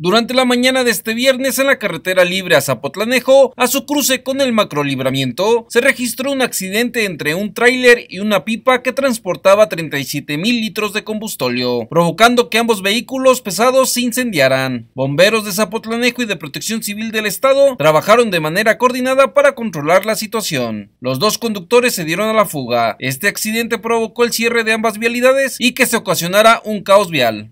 durante la mañana de este viernes en la carretera libre a Zapotlanejo, a su cruce con el macrolibramiento, se registró un accidente entre un tráiler y una pipa que transportaba 37 mil litros de combustóleo, provocando que ambos vehículos pesados se incendiaran. Bomberos de Zapotlanejo y de Protección Civil del Estado trabajaron de manera coordinada para controlar la situación. Los dos conductores se dieron a la fuga. Este accidente provocó el cierre de ambas vialidades y que se ocasionara un caos vial.